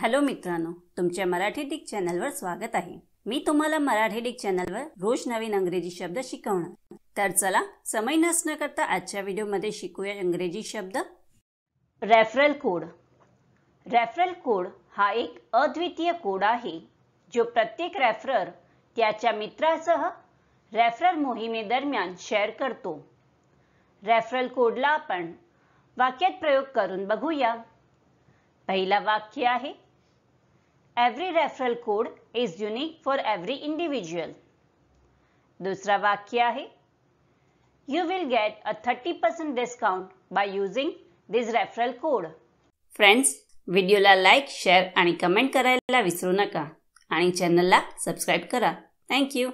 hello मित्रांनो तुमच्या Marathi Dick चॅनलवर स्वागत आहे मी तुम्हाला मराठी डिक चॅनलवर रोज नवीन अंग्रेजी शब्द शिकवणार तर चला समय नसणं करता आजच्या व्हिडिओमध्ये शिकूया इंग्रजी शब्द रेफरल कोड रेफरल कोड हा एक अद्वितीय कोड आहे जो प्रत्येक रेफरर त्याच्या मित्रासह रेफरल मोहिमेदरम्यान शेअर करतो रेफरल कोडला आपण वाक्यात प्रयोग करून बघूया पहिला वाक्य आहे every referral code is unique for every individual दुसरा वाक्य आहे you will get a thirty percent discount by using this referral code friends व्हिडिओला लाईक शेअर आणि कमेंट करायला विसरू नका आणि चॅनलला सबस्क्राईब करा थँक्यू